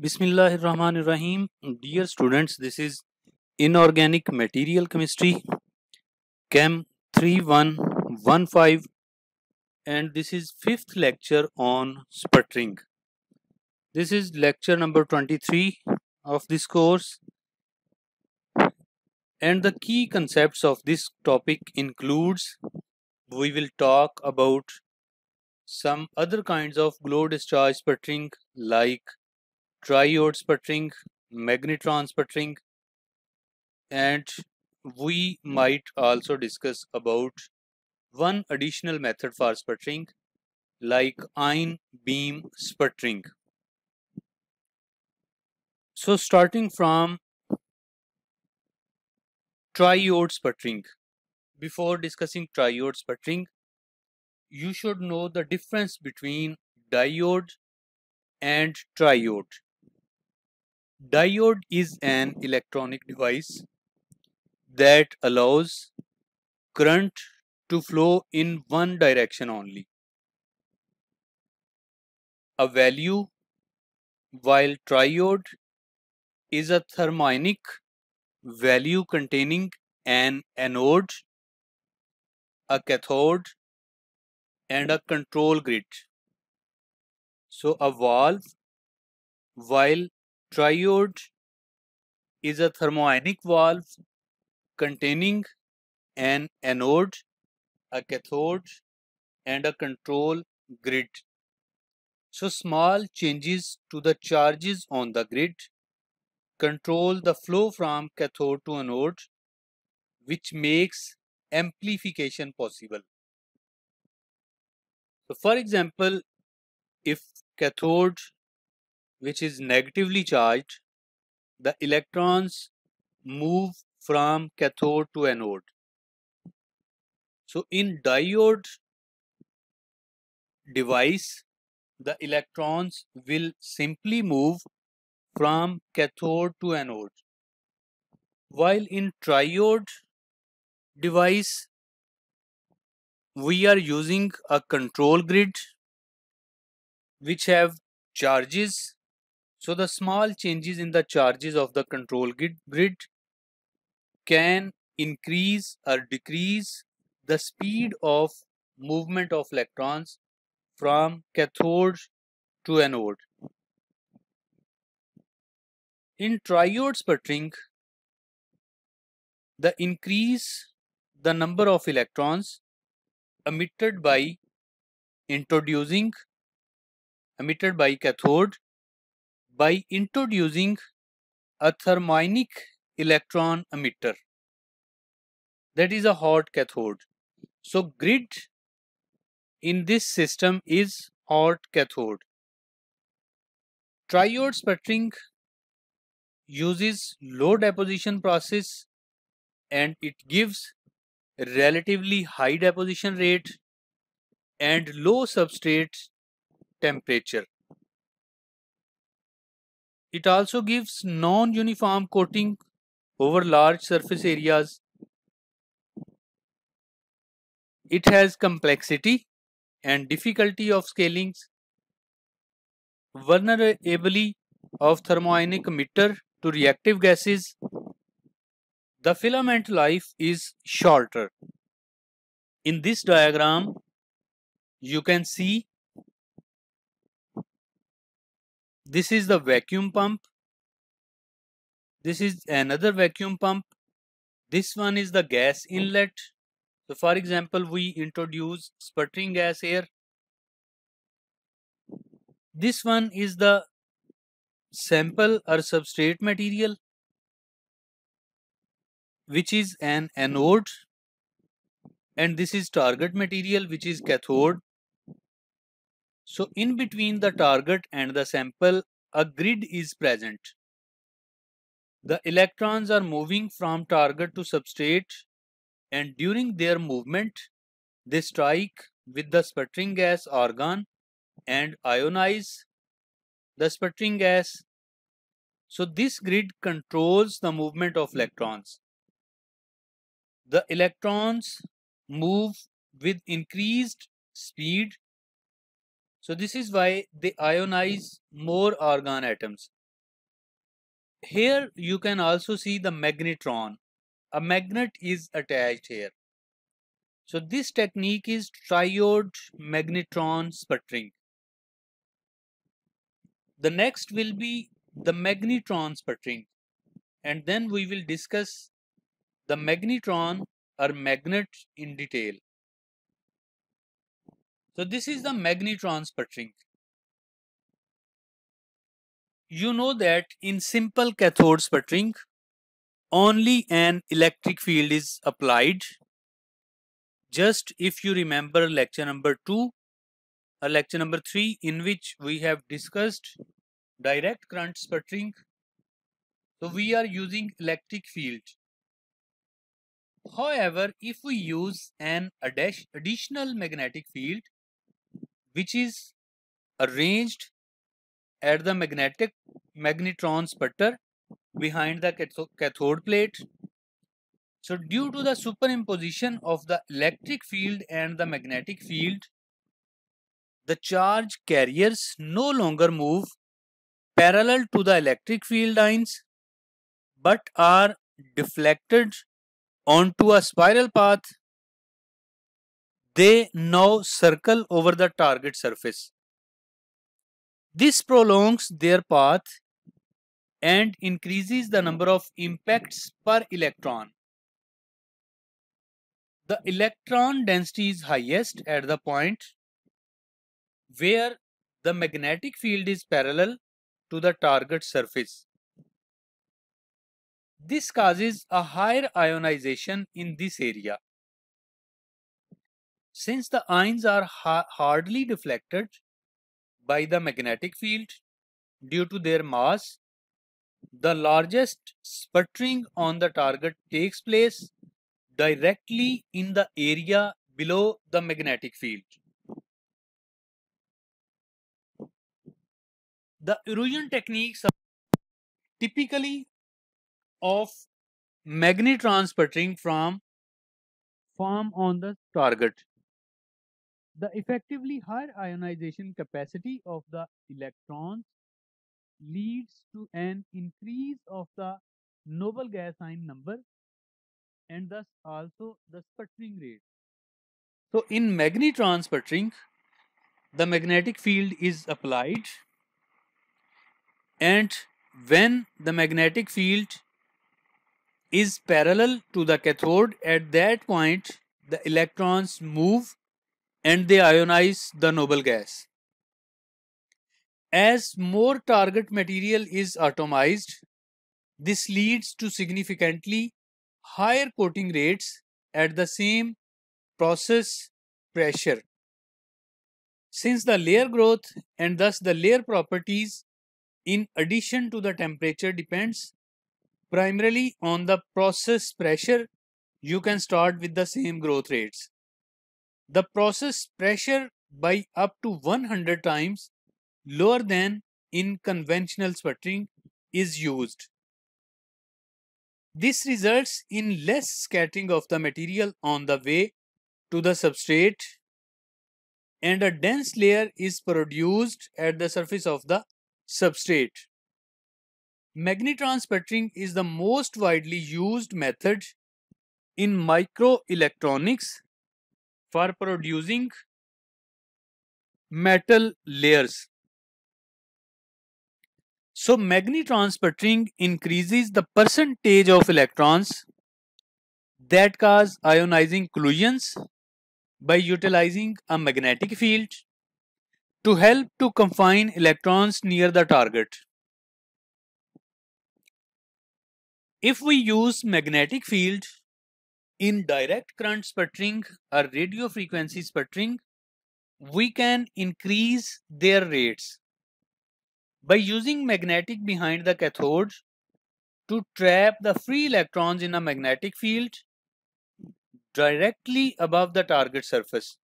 Bismillah Rahman Rahim. Dear students, this is Inorganic Material Chemistry, Chem 3115, and this is fifth lecture on sputtering. This is lecture number 23 of this course, and the key concepts of this topic includes we will talk about some other kinds of glow discharge sputtering like triode sputtering, magnetron sputtering, and we might also discuss about one additional method for sputtering like ion beam sputtering. So starting from triode sputtering, before discussing triode sputtering, you should know the difference between diode and triode. Diode is an electronic device that allows current to flow in one direction only. A value while triode is a thermionic value containing an anode, a cathode and a control grid. So a valve while triode is a thermionic valve containing an anode, a cathode, and a control grid. So small changes to the charges on the grid control the flow from cathode to anode, which makes amplification possible. So for example, if cathode which is negatively charged, the electrons move from cathode to anode. So in diode device, the electrons will simply move from cathode to anode. While in triode device, we are using a control grid which have charges so the small changes in the charges of the control grid can increase or decrease the speed of movement of electrons from cathode to anode. In triode sputtering, the increase the number of electrons emitted by introducing emitted by cathode by introducing a thermionic electron emitter that is a hot cathode. So grid in this system is hot cathode. Triode sputtering uses low deposition process and it gives relatively high deposition rate and low substrate temperature. It also gives non-uniform coating over large surface areas. It has complexity and difficulty of scalings, vulnerability of thermionic emitter to reactive gases. The filament life is shorter. In this diagram, you can see this is the vacuum pump this is another vacuum pump this one is the gas oh. inlet so for example we introduce sputtering gas here this one is the sample or substrate material which is an anode and this is target material which is cathode so in between the target and the sample, a grid is present. The electrons are moving from target to substrate and during their movement, they strike with the sputtering gas argon and ionize the sputtering gas. So this grid controls the movement of electrons. The electrons move with increased speed so this is why they ionize more argon atoms. Here you can also see the magnetron. A magnet is attached here. So this technique is triode magnetron sputtering. The next will be the magnetron sputtering and then we will discuss the magnetron or magnet in detail. So this is the magnetron sputtering. You know that in simple cathode sputtering, only an electric field is applied. Just if you remember lecture number 2 or uh, lecture number 3 in which we have discussed direct current sputtering. So we are using electric field. However, if we use an additional magnetic field, which is arranged at the magnetic magnetron sputter behind the cathode plate. So due to the superimposition of the electric field and the magnetic field, the charge carriers no longer move parallel to the electric field lines but are deflected onto a spiral path they now circle over the target surface. This prolongs their path and increases the number of impacts per electron. The electron density is highest at the point where the magnetic field is parallel to the target surface. This causes a higher ionization in this area. Since the ions are ha hardly deflected by the magnetic field due to their mass, the largest sputtering on the target takes place directly in the area below the magnetic field. The erosion techniques are typically of magnetron sputtering from form on the target. The effectively higher ionization capacity of the electrons leads to an increase of the noble gas ion number and thus also the sputtering rate. So in magnetron sputtering, the magnetic field is applied and when the magnetic field is parallel to the cathode at that point the electrons move and they ionize the noble gas. As more target material is atomized, this leads to significantly higher coating rates at the same process pressure. Since the layer growth and thus the layer properties in addition to the temperature depends primarily on the process pressure, you can start with the same growth rates the process pressure by up to 100 times lower than in conventional sputtering is used. This results in less scattering of the material on the way to the substrate and a dense layer is produced at the surface of the substrate. Magnetron sputtering is the most widely used method in microelectronics for producing metal layers. So magnetron sputtering increases the percentage of electrons that cause ionizing collisions by utilizing a magnetic field to help to confine electrons near the target. If we use magnetic field in direct current sputtering or radio frequency sputtering, we can increase their rates by using magnetic behind the cathode to trap the free electrons in a magnetic field directly above the target surface.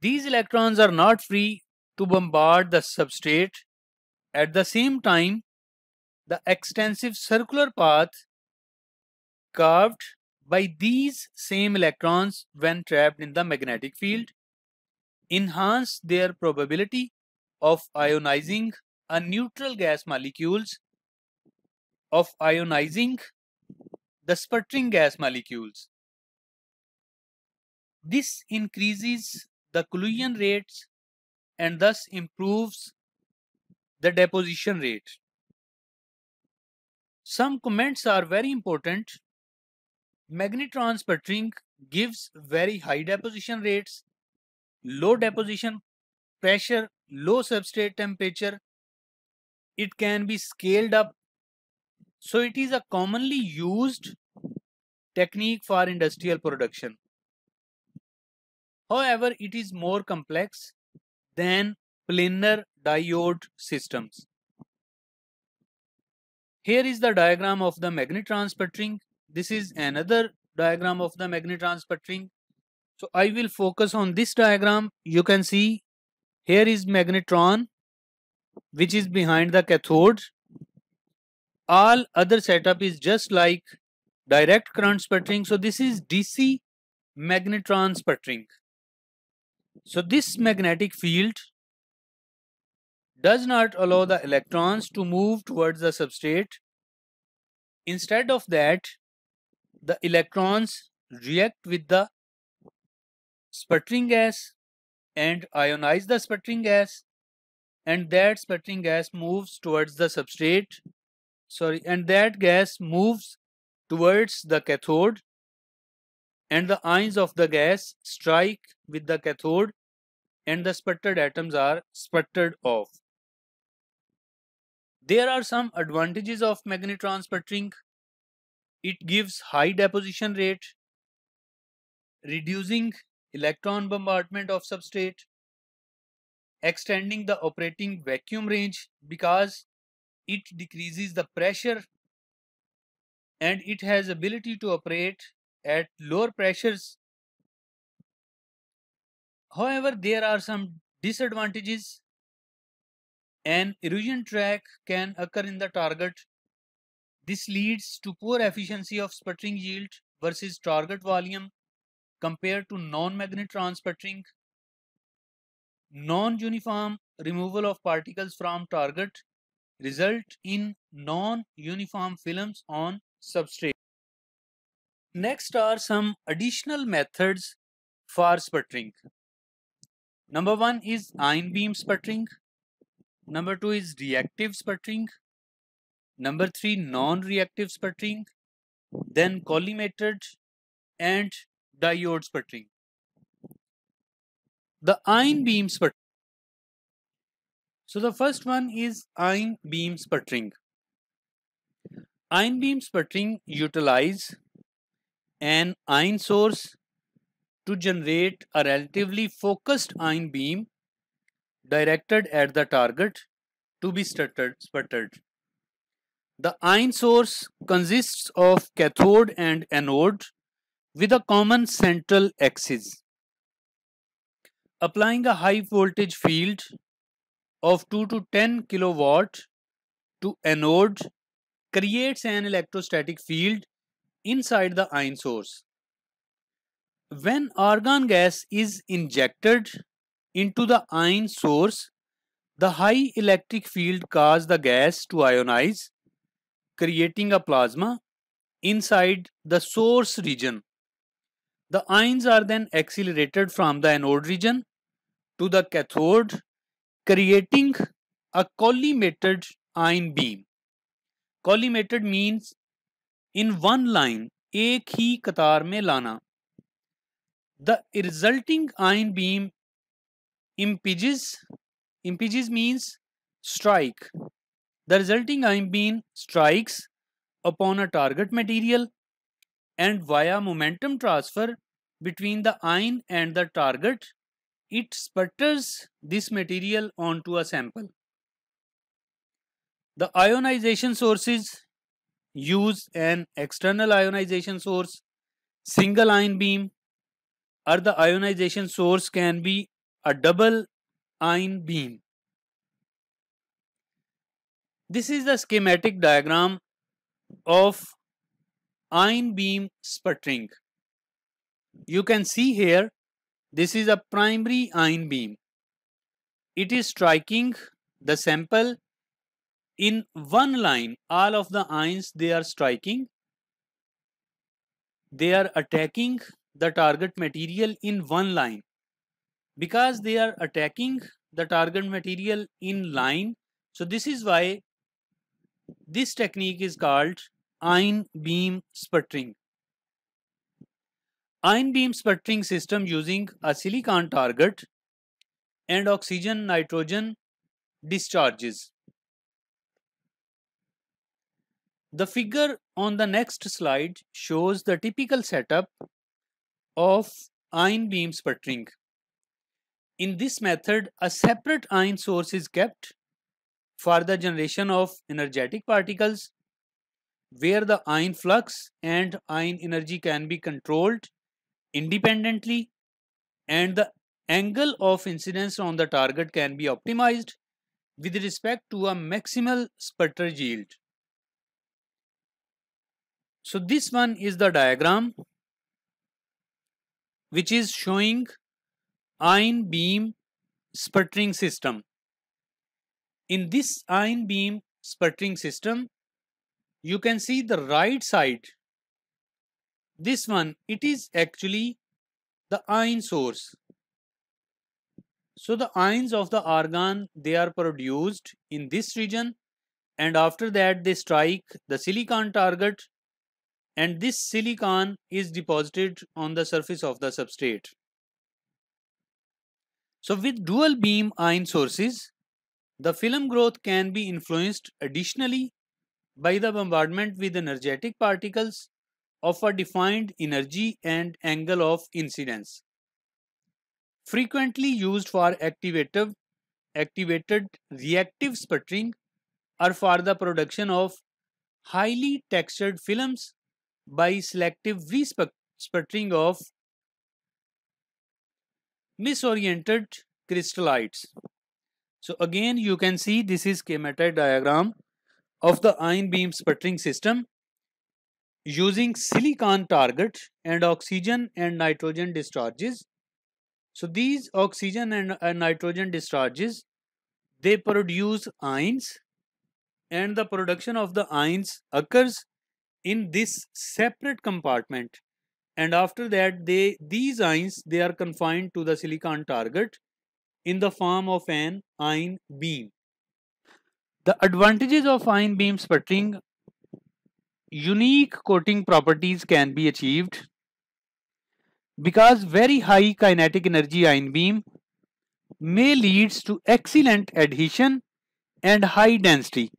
These electrons are not free to bombard the substrate. At the same time, the extensive circular path carved by these same electrons when trapped in the magnetic field enhance their probability of ionizing a neutral gas molecules of ionizing the sputtering gas molecules. This increases the collision rates and thus improves the deposition rate. Some comments are very important Magnetron sputtering gives very high deposition rates, low deposition pressure, low substrate temperature. It can be scaled up. So it is a commonly used technique for industrial production. However, it is more complex than planar diode systems. Here is the diagram of the magnetron sputtering this is another diagram of the magnetron transfer ring. So I will focus on this diagram. You can see here is magnetron which is behind the cathode. All other setup is just like direct current sputtering. So this is DC magnetron sputtering. So this magnetic field does not allow the electrons to move towards the substrate. Instead of that, the electrons react with the sputtering gas and ionize the sputtering gas and that sputtering gas moves towards the substrate sorry and that gas moves towards the cathode and the ions of the gas strike with the cathode and the sputtered atoms are sputtered off. There are some advantages of magnetron sputtering it gives high deposition rate, reducing electron bombardment of substrate, extending the operating vacuum range because it decreases the pressure and it has ability to operate at lower pressures. However, there are some disadvantages. An erosion track can occur in the target this leads to poor efficiency of sputtering yield versus target volume compared to non magnetron sputtering. Non-uniform removal of particles from target result in non-uniform films on substrate. Next are some additional methods for sputtering. Number one is ion beam sputtering. Number two is reactive sputtering. Number three, non-reactive sputtering, then collimated and diode sputtering. The ion beam sputtering. So the first one is ion beam sputtering. Ion beam sputtering utilize an ion source to generate a relatively focused ion beam directed at the target to be sputtered. The ion source consists of cathode and anode with a common central axis. Applying a high voltage field of 2 to 10 kilowatt to anode creates an electrostatic field inside the ion source. When argon gas is injected into the ion source, the high electric field causes the gas to ionize creating a plasma inside the source region. The ions are then accelerated from the anode region to the cathode, creating a collimated ion beam. Collimated means in one line, एक ही कतार में लाना. The resulting ion beam impinges, impinges means strike The resulting ion beam strikes upon a target material and via momentum transfer between the ion and the target, it sputters this material onto a sample. The ionization sources use an external ionization source, single ion beam, or the ionization source can be a double ion beam. This is the schematic diagram of ion beam sputtering. You can see here, this is a primary ion beam. It is striking the sample in one line. All of the ions they are striking. They are attacking the target material in one line. Because they are attacking the target material in line, so this is why this technique is called ion beam sputtering. Ion beam sputtering system using a silicon target and oxygen nitrogen discharges. The figure on the next slide shows the typical setup of ion beam sputtering. In this method, a separate ion source is kept for the generation of energetic particles where the ion flux and ion energy can be controlled independently and the angle of incidence on the target can be optimized with respect to a maximal sputter yield. So this one is the diagram which is showing ion beam sputtering system. In this ion beam sputtering system, you can see the right side. This one, it is actually the ion source. So the ions of the argon, they are produced in this region and after that they strike the silicon target and this silicon is deposited on the surface of the substrate. So with dual beam ion sources, the film growth can be influenced additionally by the bombardment with energetic particles of a defined energy and angle of incidence. Frequently used for activative, activated reactive sputtering or for the production of highly textured films by selective v sputtering of misoriented crystallites. So again, you can see this is schematic diagram of the ion beam sputtering system using silicon target and oxygen and nitrogen discharges. So these oxygen and, and nitrogen discharges, they produce ions and the production of the ions occurs in this separate compartment and after that they these ions they are confined to the silicon target in the form of an ion beam. The advantages of ion beam sputtering unique coating properties can be achieved because very high kinetic energy ion beam may leads to excellent adhesion and high density.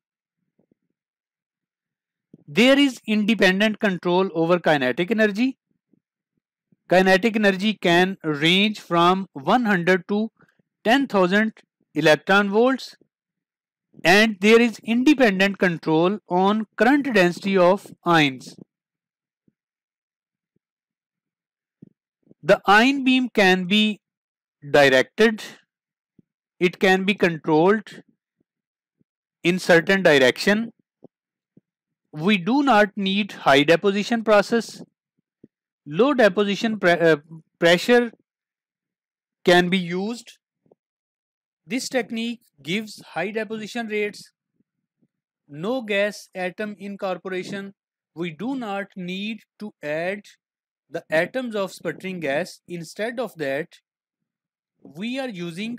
There is independent control over kinetic energy. Kinetic energy can range from 100 to 10,000 electron volts and there is independent control on current density of ions. The ion beam can be directed, it can be controlled in certain direction. We do not need high deposition process. Low deposition pre uh, pressure can be used this technique gives high deposition rates, no gas atom incorporation. We do not need to add the atoms of sputtering gas. Instead of that, we are using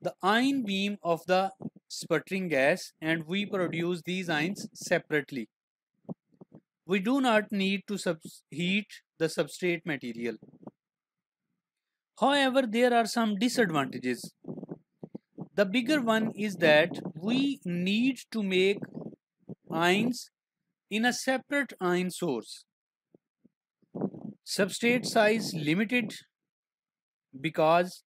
the ion beam of the sputtering gas and we produce these ions separately. We do not need to heat the substrate material. However, there are some disadvantages. The bigger one is that we need to make ions in a separate ion source. Substrate size limited because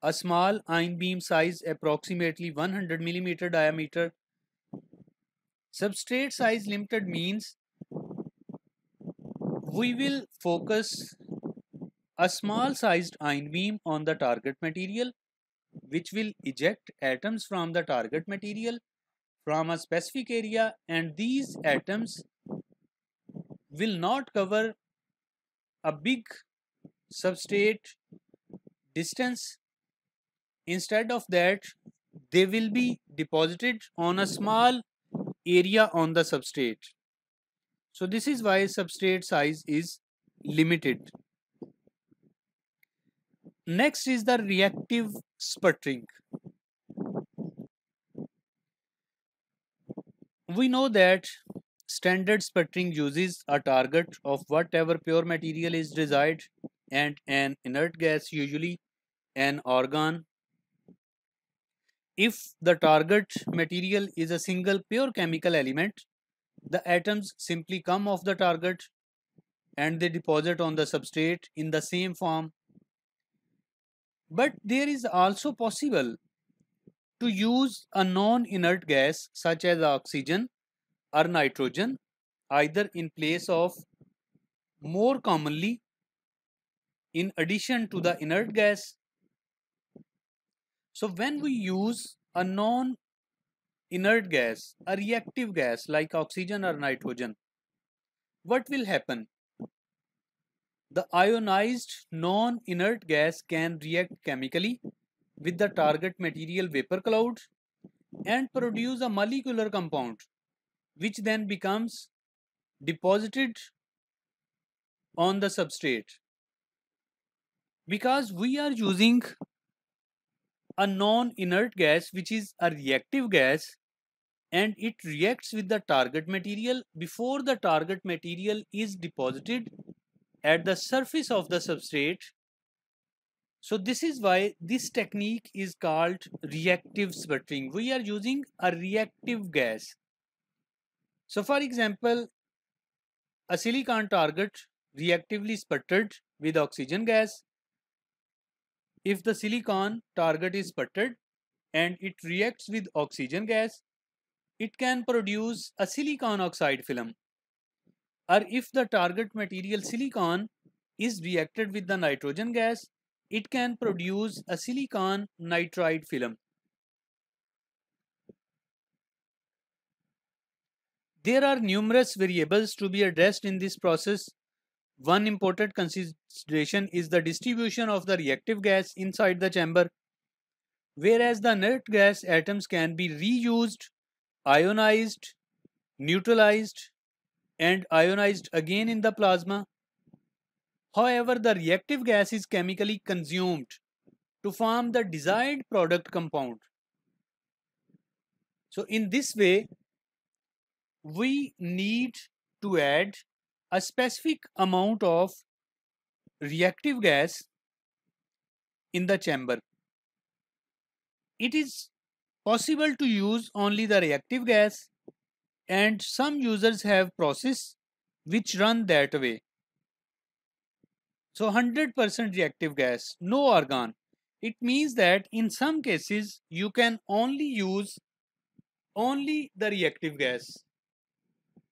a small ion beam size approximately 100 millimeter diameter. Substrate size limited means we will focus a small sized ion beam on the target material which will eject atoms from the target material from a specific area and these atoms will not cover a big substrate distance. Instead of that, they will be deposited on a small area on the substrate. So this is why substrate size is limited. Next is the reactive sputtering. We know that standard sputtering uses a target of whatever pure material is desired and an inert gas, usually an organ. If the target material is a single pure chemical element, the atoms simply come off the target and they deposit on the substrate in the same form but there is also possible to use a non-inert gas such as oxygen or nitrogen either in place of more commonly in addition to the inert gas. So when we use a non-inert gas, a reactive gas like oxygen or nitrogen, what will happen? The ionized non-inert gas can react chemically with the target material vapor cloud and produce a molecular compound which then becomes deposited on the substrate. Because we are using a non-inert gas which is a reactive gas and it reacts with the target material before the target material is deposited at the surface of the substrate. So this is why this technique is called reactive sputtering. We are using a reactive gas. So for example, a silicon target reactively sputtered with oxygen gas. If the silicon target is sputtered and it reacts with oxygen gas, it can produce a silicon oxide film or if the target material silicon is reacted with the nitrogen gas, it can produce a silicon nitride film. There are numerous variables to be addressed in this process. One important consideration is the distribution of the reactive gas inside the chamber. Whereas the inert gas atoms can be reused, ionized, neutralized, and ionized again in the plasma. However, the reactive gas is chemically consumed to form the desired product compound. So in this way, we need to add a specific amount of reactive gas in the chamber. It is possible to use only the reactive gas and some users have process which run that way. So 100% reactive gas, no argon. It means that in some cases you can only use only the reactive gas.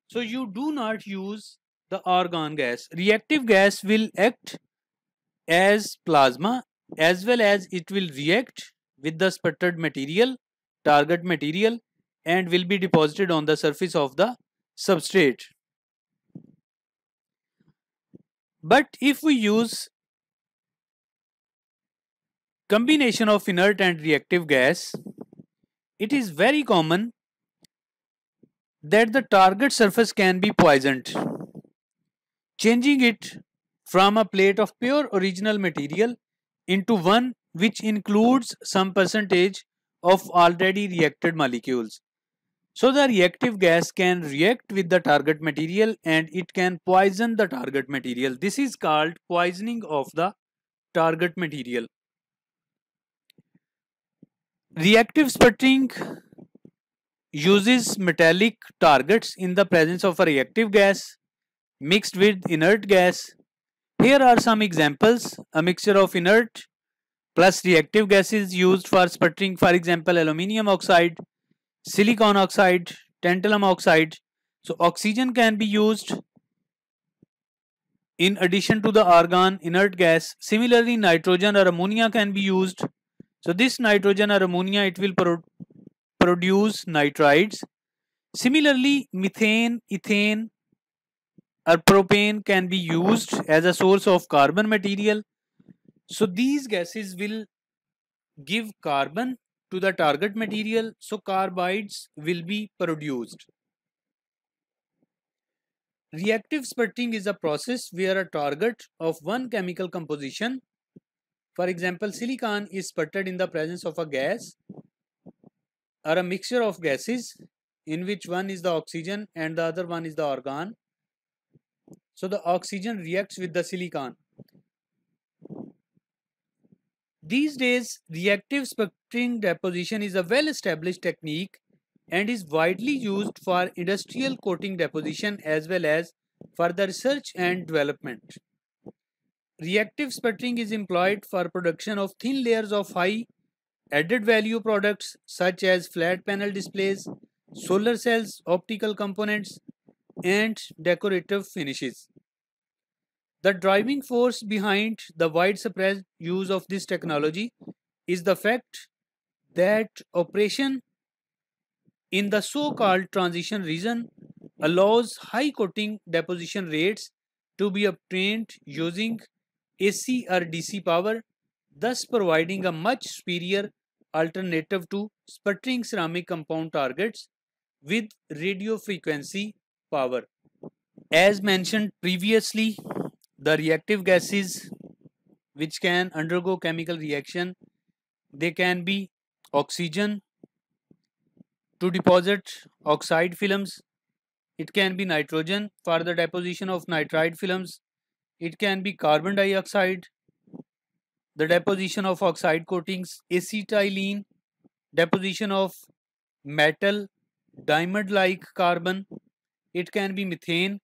So you do not use the argon gas. Reactive gas will act as plasma as well as it will react with the sputtered material, target material and will be deposited on the surface of the substrate. But if we use combination of inert and reactive gas, it is very common that the target surface can be poisoned. Changing it from a plate of pure original material into one which includes some percentage of already reacted molecules. So the reactive gas can react with the target material and it can poison the target material. This is called poisoning of the target material. Reactive sputtering uses metallic targets in the presence of a reactive gas mixed with inert gas. Here are some examples. A mixture of inert plus reactive gases used for sputtering, for example, aluminium oxide silicon oxide, tantalum oxide. So oxygen can be used in addition to the argon inert gas. Similarly, nitrogen or ammonia can be used. So this nitrogen or ammonia, it will pro produce nitrides. Similarly, methane, ethane or propane can be used as a source of carbon material. So these gases will give carbon to the target material, so carbides will be produced. Reactive sputtering is a process where a target of one chemical composition, for example silicon is sputtered in the presence of a gas or a mixture of gases in which one is the oxygen and the other one is the organ. So the oxygen reacts with the silicon these days, reactive sputtering deposition is a well-established technique and is widely used for industrial coating deposition as well as for the research and development. Reactive sputtering is employed for production of thin layers of high added value products such as flat panel displays, solar cells, optical components, and decorative finishes. The driving force behind the widespread use of this technology is the fact that operation in the so-called transition region allows high coating deposition rates to be obtained using AC or DC power, thus providing a much superior alternative to sputtering ceramic compound targets with radio frequency power. As mentioned previously, the reactive gases which can undergo chemical reaction they can be oxygen to deposit oxide films it can be nitrogen for the deposition of nitride films it can be carbon dioxide the deposition of oxide coatings acetylene deposition of metal diamond like carbon it can be methane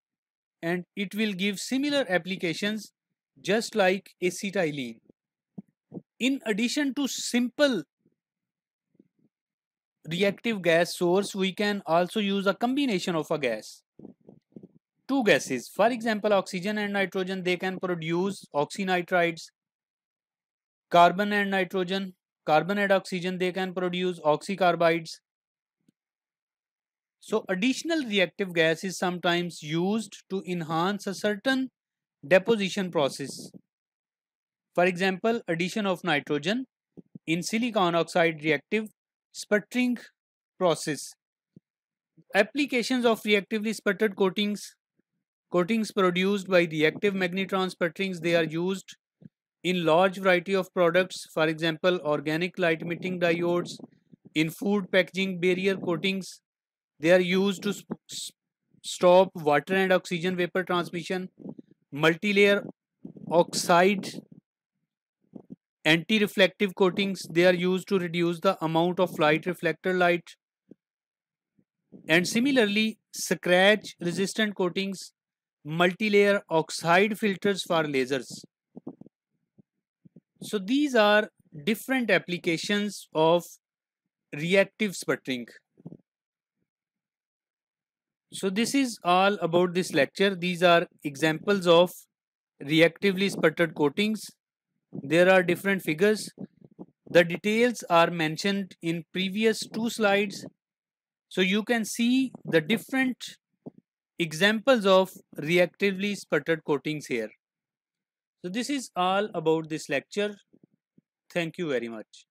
and it will give similar applications just like acetylene. In addition to simple reactive gas source, we can also use a combination of a gas. Two gases, for example, oxygen and nitrogen, they can produce oxynitrides. Carbon and nitrogen, carbon and oxygen, they can produce oxycarbides. So additional reactive gas is sometimes used to enhance a certain deposition process. For example, addition of nitrogen in silicon oxide reactive sputtering process. Applications of reactively sputtered coatings. Coatings produced by reactive magnetron sputterings, they are used in large variety of products, for example, organic light emitting diodes, in food packaging barrier coatings, they are used to stop water and oxygen vapor transmission, Multi-layer oxide, anti-reflective coatings. They are used to reduce the amount of light reflector light. And similarly, scratch resistant coatings, multi-layer oxide filters for lasers. So these are different applications of reactive sputtering. So this is all about this lecture. These are examples of reactively sputtered coatings. There are different figures. The details are mentioned in previous two slides. So you can see the different examples of reactively sputtered coatings here. So this is all about this lecture. Thank you very much.